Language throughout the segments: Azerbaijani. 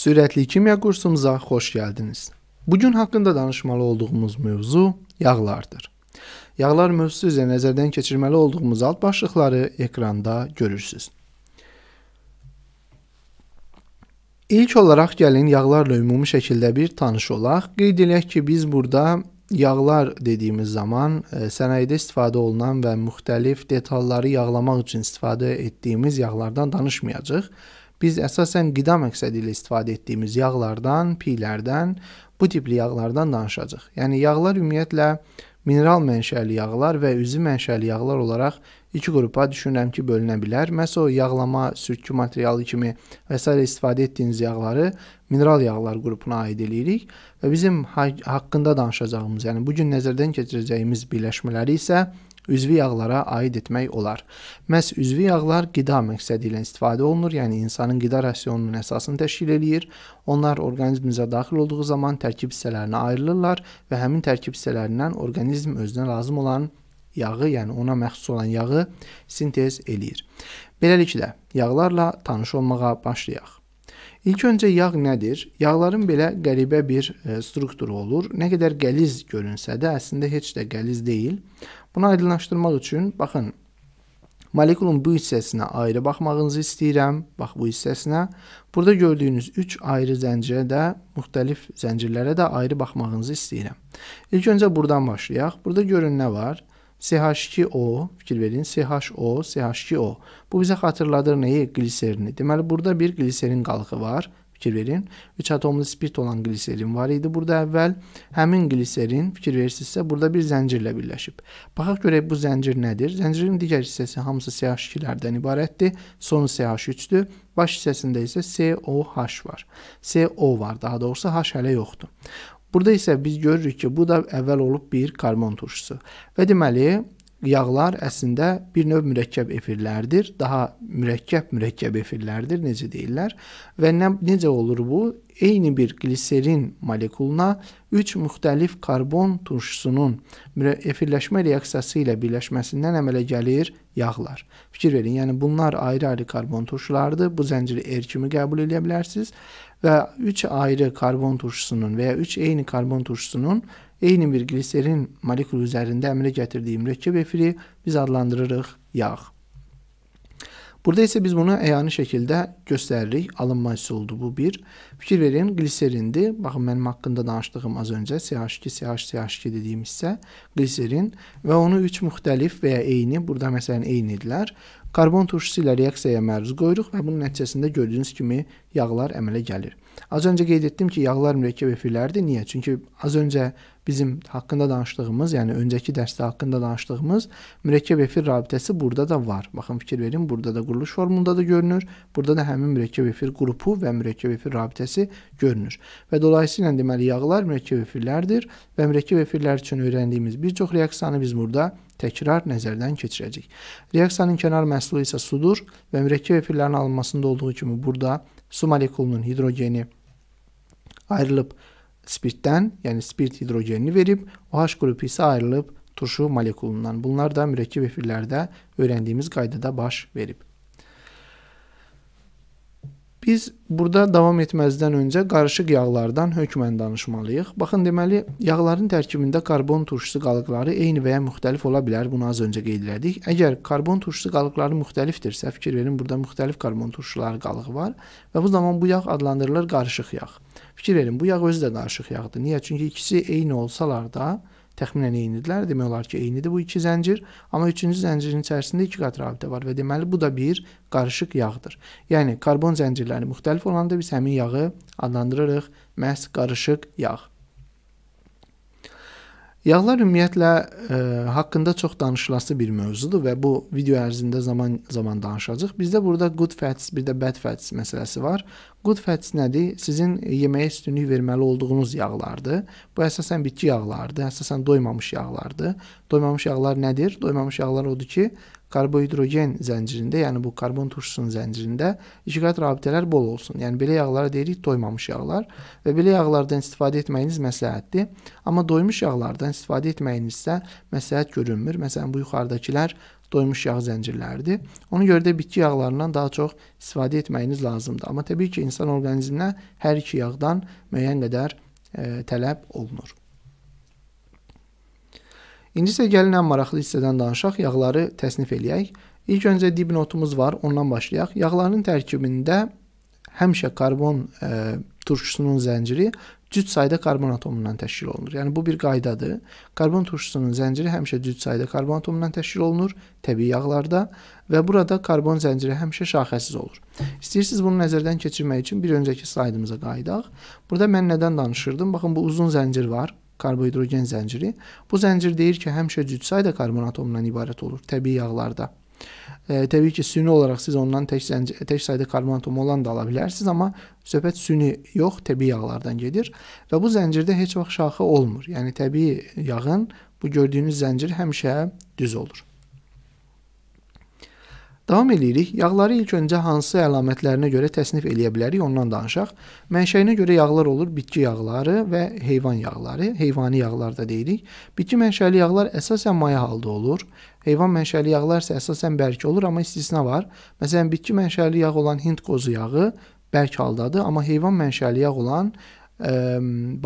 Sürətli kimya kursumuza xoş gəldiniz. Bu gün haqqında danışmalı olduğumuz mövzu yağlardır. Yağlar mövzusu üzrə nəzərdən keçirməli olduğumuz alt başlıqları ekranda görürsüz. İlk olaraq gəlin yağlarla ümumi şəkildə bir tanış olaq. Qeyd eləyək ki, biz burada yağlar dediyimiz zaman e, sənayedə istifadə olunan və müxtəlif detalları yağlamaq üçün istifadə etdiyimiz yağlardan danışmayacağıq. Biz əsasən qida məqsədi ilə istifadə etdiyimiz yağlardan, piylərdən, bu tipli yağlardan danışacağıq. Yəni yağlar ümumiyyətlə mineral mənşəli yağlar və üzvi mənşəli yağlar olaraq iki qrupa düşünürəm ki, bölünə bilər. Məhz o yağlama, sürtkü materialı kimi və s. istifadə etdiyiniz yağları mineral yağlar qrupuna aid eləyirik və bizim ha haqqında danışacağımız, yəni bu gün nəzərdən keçirəcəyimiz birləşmələri isə Üzvi yağlara aid etmək olar. Məhz üzvi yağlar qida məqsədi ilə istifadə olunur, yəni insanın qida rasionunun əsasını təşkil eləyir. Onlar orqanizmimizə daxil olduğu zaman tərkib hissələrinə ayrılırlar və həmin tərkib hissələrindən orqanizm özünə lazım olan yağı, yəni ona məxsus olan yağı sintez eləyir. Beləliklə, yağlarla tanış olmağa başlayaq. İlk öncə yağ nədir? Yağların belə qəribə bir e, strukturu olur. Nə qədər qəliz görünsə də, əslində heç də qəliz deyil. Bunu aydınlaşdırmaq üçün baxın. Molekulun bu hissəsinə ayrı baxmağınızı istəyirəm. Bax bu hissəsinə. Burada gördüyünüz 3 ayrı zəncirə də, müxtəlif zəncirlərə də ayrı baxmağınızı istəyirəm. İlk öncə burdan başlayaq. Burada görün nə var? CH2O, fikir verin, CHO, CH2O. Bu bizə xatırladır nəyi? Qliserini. Deməli, burada bir qliserin qalığı var. Fikir verin, 3 atomlu spirt olan qliserin var idi burada əvvəl. Həmin qliserin, fikir verirsinizsə, burada bir zəncirlə birləşib. Baxaq görək bu zəncir nədir? Zəncirin digər hissəsi hamısı CH2-lərdən ibarətdir. Sonu CH3-dür. Baş hissəsində isə COH var. CO var, daha doğrusu H hələ yoxdur. Burada isə biz görürük ki, bu da əvvəl olub bir karbon turşusu. Və deməli, yağlar əslində bir növ mürəkkəb efirlərdir. Daha mürəkkəb mürəkkəb efirlərdir, necə deyirlər. Və nə, necə olur bu? Eyni bir gliserin molekuluna 3 müxtəlif karbon turşusunun efirləşmə reaksiyası ilə birləşməsindən əmələ gəlir yağlar. Fikir verin, yəni bunlar ayrı-ayrı karbon turşulardır. Bu zənciri R er kimi qəbul edə bilərsiniz və 3 ayrı karbon turşusunun və ya 3 eyni karbon turşusunun eyni bir gliserin molekulu üzərində əmələ gətirdiyi mürəkkəb efiri biz adlandırırıq yağ. Burada isə biz bunu əyani şəkildə göstəririk. Alınma hissi oldu bu bir. Fikir verin, qliserindir. Baxın, mənim haqqında danışdığım az öncə CH2, CH, CH2 dediyim hissə qliserin və onu üç müxtəlif və ya eyni, burada məsələn eynidirlər. Karbon turşusu ilə reaksiyaya məruz qoyuruq və bunun nəticəsində gördüyünüz kimi yağlar əmələ gəlir. Az öncə qeyd etdim ki, yağlar mürəkkəb efirlərdir. Niyə? Çünki az öncə bizim haqqında danışdığımız, yəni öncəki dərsdə haqqında danışdığımız mürəkkəb efir rabitəsi burada da var. Baxın fikir verin, burada da quruluş formunda da görünür. Burada da həmin mürəkkəb efir qrupu və mürəkkəb efir rabitəsi görünür. Və dolayısıyla deməli yağlar mürəkkəb efirlərdir və mürəkkəb efirlər üçün öyrəndiyimiz bir çox reaksiyanı biz burada təkrar nəzərdən keçirəcək. Reaksiyanın kənar məhsulu isə sudur və mürəkkəb efirlərin alınmasında olduğu kimi burada su molekulunun hidrogeni ayrılıb spirtdən, yəni spirt hidrogenini verib, OH qrupu isə ayrılıb turşu molekulundan. Bunlar da mürəkkəb efirlərdə öyrəndiyimiz qaydada baş verib. Biz burada davam etməzdən öncə qarışıq yağlardan hökmən danışmalıyıq. Baxın, deməli, yağların tərkibində karbon turşusu qalıqları eyni və ya müxtəlif ola bilər. Bunu az öncə qeyd elədik. Əgər karbon turşusu qalıqları müxtəlifdirsə, fikir verin, burada müxtəlif karbon turşuları qalığı var və bu zaman bu yağ adlandırılır qarışıq yağ. Fikir verin, bu yağ özü də qarışıq yağdır. Niyə? Çünki ikisi eyni olsalar da, təxminən eynidirlər. Demək olar ki, eynidir bu iki zəncir, amma üçüncü zəncirin içərisində iki qat rabitə var və deməli bu da bir qarışıq yağdır. Yəni karbon zəncirləri müxtəlif olanda biz həmin yağı adlandırırıq məhz qarışıq yağ. Yağlar ümumiyyətlə ə, e, haqqında çox danışılası bir mövzudur və bu video ərzində zaman-zaman danışacağıq. Bizdə burada good fats, bir də bad fats məsələsi var. Good fats nədir? Sizin yeməyə üstünlük verməli olduğunuz yağlardır. Bu əsasən bitki yağlarıdır, əsasən doymamış yağlardır. Doymamış yağlar nədir? Doymamış yağlar odur ki, karbohidrogen zəncirində, yəni bu karbon turşusunun zəncirində ikiqat rabitələr bol olsun. Yəni belə yağlara deyirik doymamış yağlar və belə yağlardan istifadə etməyiniz məsləhətdir. Amma doymuş yağlardan istifadə etməyinizsə məsləhət görünmür. Məsələn bu yuxarıdakılar doymuş yağ zəncirləridir. Ona görə də bitki yağlarından daha çox istifadə etməyiniz lazımdır. Amma təbii ki, insan orqanizminə hər iki yağdan müəyyən qədər ə, e, tələb olunur. İndi isə gəlin ən maraqlı hissədən danışaq, yağları təsnif eləyək. İlk öncə dibnotumuz var, ondan başlayaq. Yağların tərkibində həmişə karbon e, turşusunun zənciri cüt sayda karbon atomundan təşkil olunur. Yəni bu bir qaydadır. Karbon turşusunun zənciri həmişə cüt sayda karbon atomundan təşkil olunur təbii yağlarda və burada karbon zənciri həmişə şaxəsiz olur. İstəyirsiniz bunu nəzərdən keçirmək üçün bir öncəki slaydımıza qayıdaq. Burada mən nədən danışırdım? Baxın bu uzun zəncir var karbohidrogen zənciri. Bu zəncir deyir ki, həmişə cütsay da karbon atomundan ibarət olur təbii yağlarda. E, təbii ki, süni olaraq siz ondan tək, zəncir, tək sayda karbon atomu olan da ala bilərsiniz, amma söhbət süni yox, təbii yağlardan gedir və bu zəncirdə heç vaxt şaxə olmur. Yəni təbii yağın bu gördüyünüz zəncir həmişə düz olur. Davam edirik. Yağları ilk öncə hansı əlamətlərinə görə təsnif eləyə bilərik, ondan danışaq. Mənşəyinə görə yağlar olur bitki yağları və heyvan yağları, heyvani yağlar da deyirik. Bitki mənşəli yağlar əsasən maya halda olur. Heyvan mənşəli yağlar isə əsasən bərk olur, amma istisna var. Məsələn, bitki mənşəli yağ olan Hind qozu yağı bərk haldadır, amma heyvan mənşəli yağ olan ə,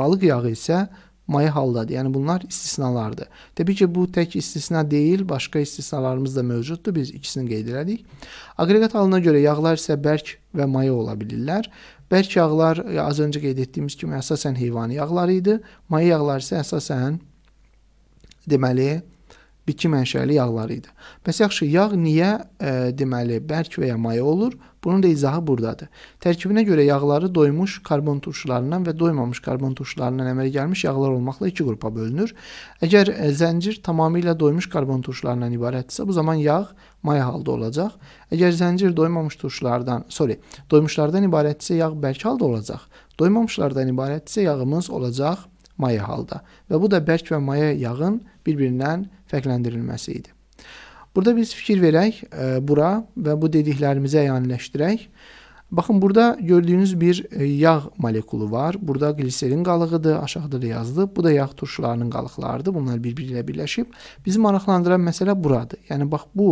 balıq yağı isə maye haldadır. Yəni bunlar istisnalardır. Təbii ki, bu tək istisna deyil, başqa istisnalarımız da mövcuddur. Biz ikisini qeyd elədik. Aqreqat halına görə yağlar isə bərk və maye ola bilirlər. Bərk yağlar az öncə qeyd etdiyimiz kimi əsasən heyvani yağlar idi. Maye yağlar isə əsasən deməli bitki mənşəli yağlar idi. Bəs yaxşı, yağ niyə e, deməli bərk və ya maye olur? Bunun da izahı burdadır. Tərkibinə görə yağları doymuş karbon turşularından və doymamış karbon turşularından əmələ gəlmiş yağlar olmaqla iki qrupa bölünür. Əgər e, zəncir tamamilə doymuş karbon turşularından ibarətdirsə, bu zaman yağ maye halda olacaq. Əgər zəncir doymamış turşulardan, sorry, doymuşlardan ibarətdirsə, yağ bərk halda olacaq. Doymamışlardan ibarətdirsə, yağımız olacaq maya halda. Və bu da bərk və maya yağın bir-birindən fərqləndirilməsi idi. Burada biz fikir verək e, bura və bu dediklərimizə əyanləşdirək. Baxın, burada gördüyünüz bir e, yağ molekulu var. Burada gliserin qalığıdır, aşağıda da yazılıb. Bu da yağ turşularının qalıqlarıdır. Bunlar bir-biri ilə birləşib. Bizi maraqlandıran məsələ buradır. Yəni, bax, bu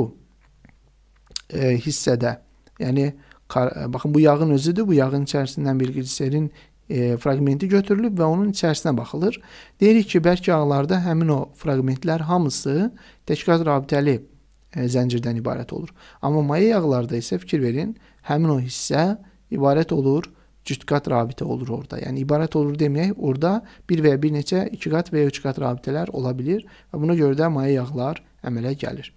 e, hissədə, yəni, e, baxın, bu yağın özüdür. Bu yağın içərisindən bir gliserin e, fraqmenti götürülüb və onun içərisinə baxılır. Deyirik ki, bərk ağlarda həmin o fraqmentlər hamısı təkrar rabitəli e, zəncirdən ibarət olur. Amma maya yağlarda isə fikir verin, həmin o hissə ibarət olur cütqat rabitə olur orada. Yəni ibarət olur demək, orada bir və ya bir neçə iki qat və ya üç qat rabitələr ola bilir və buna görə də maya yağlar əmələ gəlir.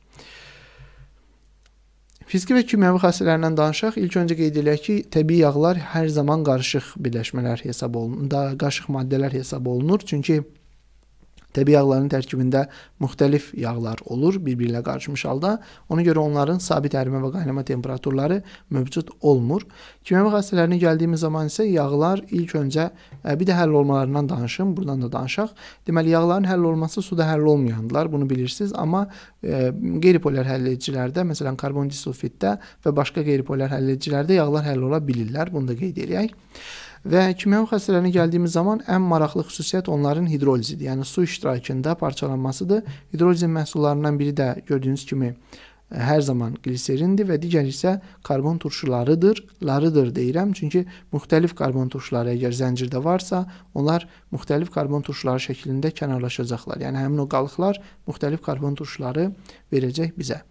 Fiziki və kimyəvi xassələrindən danışaq. İlk öncə qeyd eləyək ki, təbii yağlar hər zaman qarışıq birləşmələr hesab olunur, da qarışıq maddələr hesab olunur. Çünki Təbii yağların tərkibində müxtəlif yağlar olur bir-birinə qarışmış halda. Ona görə onların sabit ərimə və qaynama temperaturları mövcud olmur. Kimyəvi xassələrinə gəldiyimiz zaman isə yağlar ilk öncə e, bir də həll olmalarından danışım, buradan da danışaq. Deməli yağların həll olması suda həll olmayandılar, bunu bilirsiniz, amma e, qeyri-polar həlləcilərdə, məsələn karbon disulfiddə və başqa qeyri-polar həlləcilərdə yağlar həll ola bilirlər. Bunu da qeyd edək. Və kimyəvi xassələrinə gəldiyimiz zaman ən maraqlı xüsusiyyət onların hidrolizidir. Yəni su iştirakında parçalanmasıdır. Hidrolizin məhsullarından biri də gördüyünüz kimi e, hər zaman qliserindir və digər isə karbon turşularıdır, larıdır deyirəm. Çünki müxtəlif karbon turşuları əgər zəncirdə varsa, onlar müxtəlif karbon turşuları şəklində kənarlaşacaqlar. Yəni həmin o qalıqlar müxtəlif karbon turşuları verəcək bizə.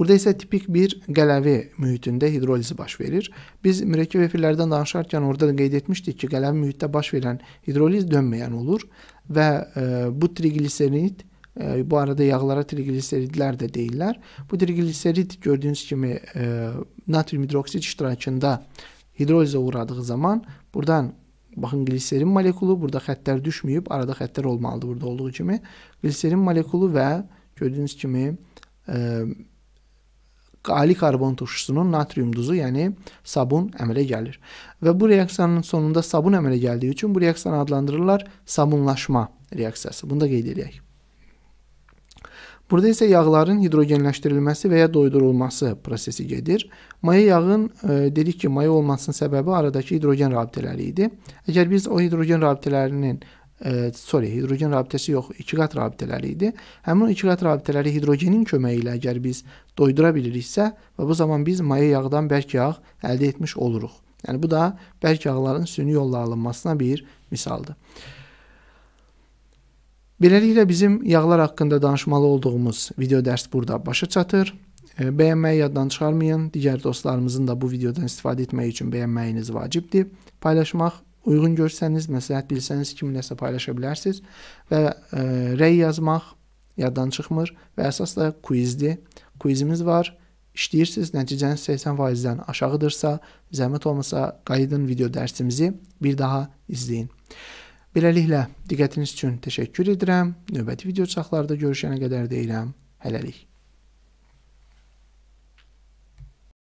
Burada isə tipik bir qələvi mühitində hidrolizi baş verir. Biz mürəkkəb efirlərdən danışarkən orada da qeyd etmişdik ki, qələvi mühitdə baş verən hidroliz dönməyən olur və e, bu trigliserid e, bu arada yağlara trigliseridlər də deyirlər. Bu trigliserid gördüyünüz kimi e, natrium hidroksid iştirakında hidrolizə uğradığı zaman buradan Baxın gliserin molekulu burada xəttlər düşməyib, arada xəttlər olmalıdır burada olduğu kimi. Gliserin molekulu və gördüyünüz kimi e, ali karbon turşusunun natrium duzu, yəni sabun əmələ gəlir. Və bu reaksiyanın sonunda sabun əmələ gəldiyi üçün bu reaksiyanı adlandırırlar sabunlaşma reaksiyası. Bunu da qeyd edək. Burada isə yağların hidrogenləşdirilməsi və ya doydurulması prosesi gedir. Maya yağın e, dedik ki, maya olmasının səbəbi aradakı hidrogen rabitələri idi. Əgər biz o hidrogen rabitələrinin e, sorry, hidrogen rabitəsi yox, iki qat rabitələri idi. Həmin iki qat rabitələri hidrogenin köməyi ilə əgər biz doydura biliriksə və bu zaman biz maya yağdan bərk yağ əldə etmiş oluruq. Yəni bu da bərk yağların süni yolla alınmasına bir misaldır. Beləliklə bizim yağlar haqqında danışmalı olduğumuz video dərs burada başa çatır. Bəyənməyi yaddan çıxarmayın. Digər dostlarımızın da bu videodan istifadə etmək üçün bəyənməyiniz vacibdir. Paylaşmaq uyğun görsəniz, məsləhət bilsəniz kiminləsə paylaşa bilərsiniz və ə, e, rəy yazmaq yaddan çıxmır və əsas da quizdir. Quizimiz var. İşləyirsiniz, nəticəniz 80%-dən aşağıdırsa, zəhmət olmasa qayıdın video dərsimizi bir daha izləyin. Beləliklə diqqətiniz üçün təşəkkür edirəm. Növbəti video çaxlarda görüşənə qədər deyirəm. Hələlik.